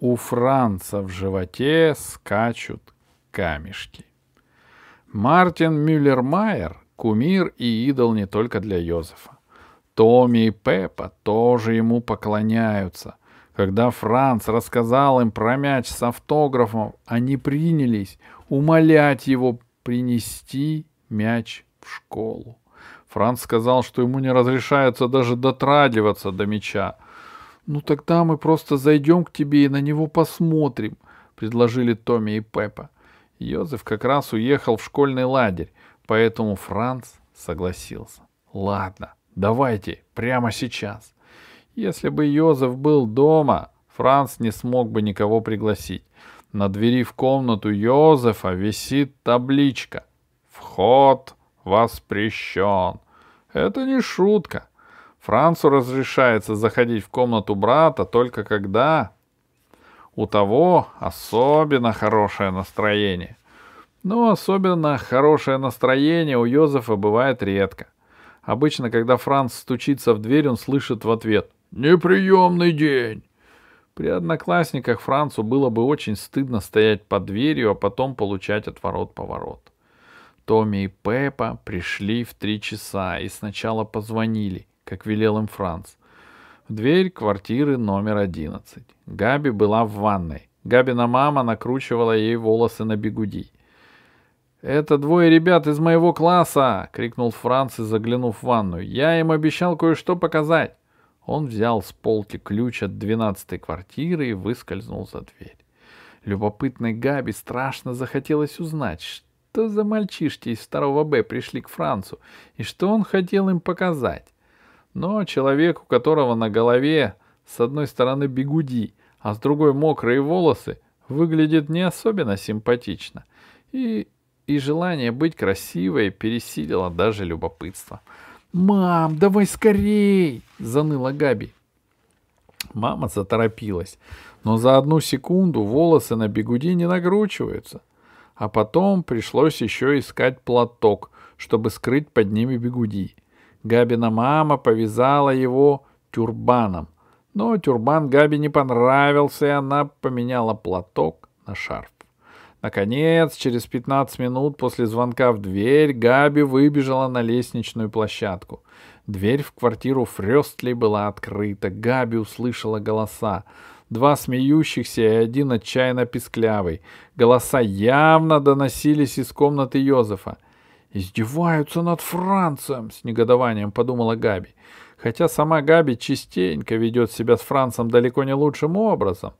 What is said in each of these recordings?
у Франца в животе скачут камешки. Мартин Мюллермайер — кумир и идол не только для Йозефа. Томми и Пеппа тоже ему поклоняются. Когда Франц рассказал им про мяч с автографом, они принялись умолять его принести мяч в школу. Франц сказал, что ему не разрешается даже дотрагиваться до мяча. «Ну тогда мы просто зайдем к тебе и на него посмотрим», — предложили Томми и Пеппа. Йозеф как раз уехал в школьный лагерь, поэтому Франц согласился. «Ладно, давайте, прямо сейчас». Если бы Йозеф был дома, Франц не смог бы никого пригласить. На двери в комнату Йозефа висит табличка «Вход воспрещен». Это не шутка. Францу разрешается заходить в комнату брата только когда у того особенно хорошее настроение. Но ну, особенно хорошее настроение у Йозефа бывает редко. Обычно, когда Франц стучится в дверь, он слышит в ответ «Неприемный день!». При одноклассниках Францу было бы очень стыдно стоять под дверью, а потом получать отворот-поворот. Томми и Пеппа пришли в три часа и сначала позвонили, как велел им Франц. В дверь квартиры номер одиннадцать. Габи была в ванной. Габина мама накручивала ей волосы на бегуди. «Это двое ребят из моего класса!» — крикнул Франц, и заглянув в ванную. «Я им обещал кое-что показать!» Он взял с полки ключ от двенадцатой квартиры и выскользнул за дверь. Любопытной Габи страшно захотелось узнать, что за мальчишки из второго Б пришли к Францу и что он хотел им показать. Но человек, у которого на голове с одной стороны бегуди, а с другой мокрые волосы, выглядит не особенно симпатично. И, и желание быть красивой пересилило даже любопытство. «Мам, давай скорей!» — заныла Габи. Мама заторопилась, но за одну секунду волосы на бегуди не накручиваются. А потом пришлось еще искать платок, чтобы скрыть под ними бегуди. Габина мама повязала его тюрбаном. Но тюрбан Габи не понравился, и она поменяла платок на шарф. Наконец, через 15 минут после звонка в дверь, Габи выбежала на лестничную площадку. Дверь в квартиру Фрёстли была открыта. Габи услышала голоса. Два смеющихся и один отчаянно писклявый. Голоса явно доносились из комнаты Йозефа. — Издеваются над Францем, с негодованием подумала Габи. Хотя сама Габи частенько ведет себя с Францем далеко не лучшим образом,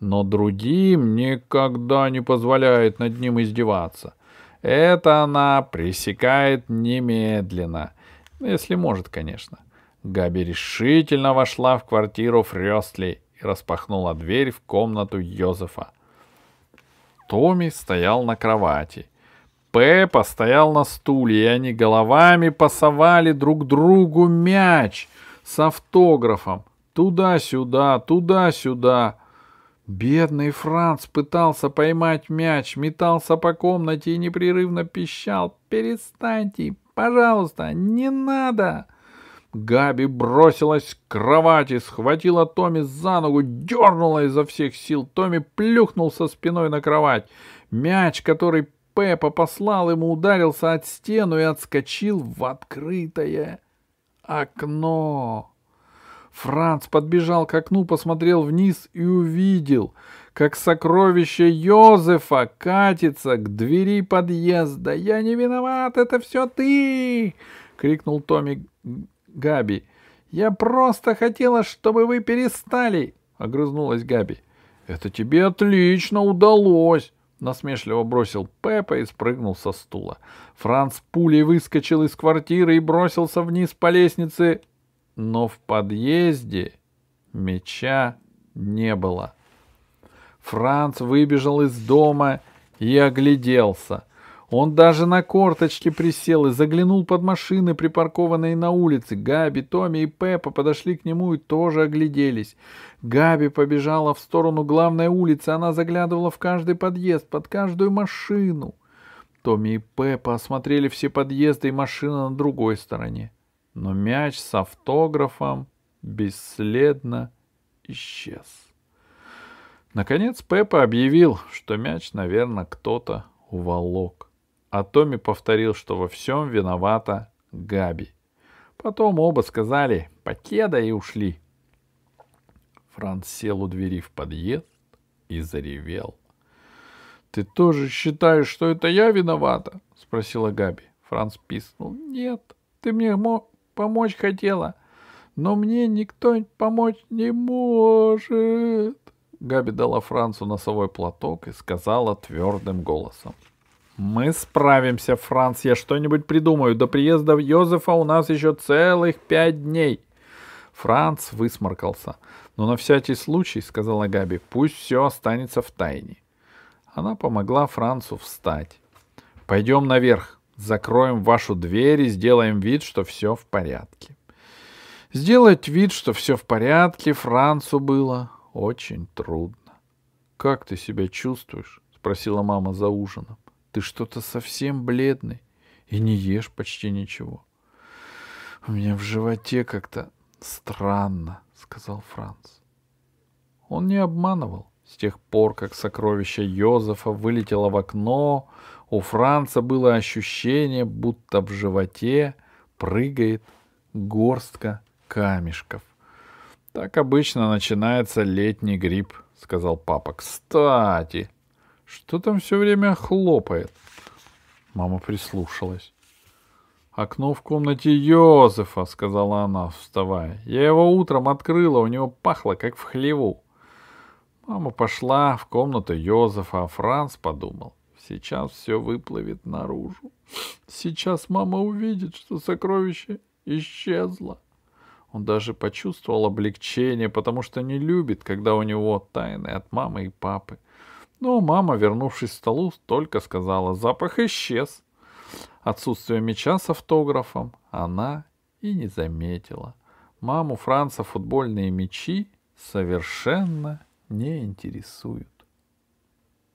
но другим никогда не позволяет над ним издеваться. Это она пресекает немедленно. Если может, конечно. Габи решительно вошла в квартиру Фрёстли и распахнула дверь в комнату Йозефа. Томми стоял на кровати — постоял на стуле, и они головами пасовали друг другу мяч с автографом. Туда-сюда, туда-сюда. Бедный Франц пытался поймать мяч, метался по комнате и непрерывно пищал. «Перестаньте, пожалуйста, не надо!» Габи бросилась к кровати, схватила Томми за ногу, дернула изо всех сил. Томми плюхнулся спиной на кровать. Мяч, который Пеппа послал ему, ударился от стену и отскочил в открытое окно. Франц подбежал к окну, посмотрел вниз и увидел, как сокровище Йозефа катится к двери подъезда. «Я не виноват, это все ты!» — крикнул Томми Габи. «Я просто хотела, чтобы вы перестали!» — огрызнулась Габи. «Это тебе отлично удалось!» Насмешливо бросил Пеппа и спрыгнул со стула. Франц пулей выскочил из квартиры и бросился вниз по лестнице, но в подъезде меча не было. Франц выбежал из дома и огляделся — он даже на корточке присел и заглянул под машины, припаркованные на улице. Габи, Томми и Пеппа подошли к нему и тоже огляделись. Габи побежала в сторону главной улицы. Она заглядывала в каждый подъезд, под каждую машину. Томми и Пеппа осмотрели все подъезды и машины на другой стороне. Но мяч с автографом бесследно исчез. Наконец Пеппа объявил, что мяч, наверное, кто-то уволок. А Томми повторил, что во всем виновата Габи. Потом оба сказали «покеда» и ушли. Франц сел у двери в подъезд и заревел. «Ты тоже считаешь, что это я виновата?» — спросила Габи. Франц писнул. «Нет, ты мне помочь хотела, но мне никто помочь не может». Габи дала Францу носовой платок и сказала твердым голосом. «Мы справимся, Франц, я что-нибудь придумаю. До приезда Йозефа у нас еще целых пять дней». Франц высморкался. «Но на всякий случай, — сказала Габи, — пусть все останется в тайне». Она помогла Францу встать. «Пойдем наверх, закроем вашу дверь и сделаем вид, что все в порядке». Сделать вид, что все в порядке, Францу было очень трудно. «Как ты себя чувствуешь?» — спросила мама за ужином. Ты что-то совсем бледный и не ешь почти ничего. У меня в животе как-то странно, сказал Франц. Он не обманывал. С тех пор, как сокровище Йозефа вылетело в окно, у Франца было ощущение, будто в животе прыгает горстка камешков. Так обычно начинается летний грипп, сказал папа. Кстати, что там все время хлопает? Мама прислушалась. «Окно в комнате Йозефа», — сказала она, вставая. «Я его утром открыла, у него пахло, как в хлеву». Мама пошла в комнату Йозефа, а Франц подумал. Сейчас все выплывет наружу. Сейчас мама увидит, что сокровище исчезло. Он даже почувствовал облегчение, потому что не любит, когда у него тайны от мамы и папы. Но мама, вернувшись к столу, только сказала, запах исчез. Отсутствие мяча с автографом она и не заметила. Маму Франца футбольные мячи совершенно не интересуют.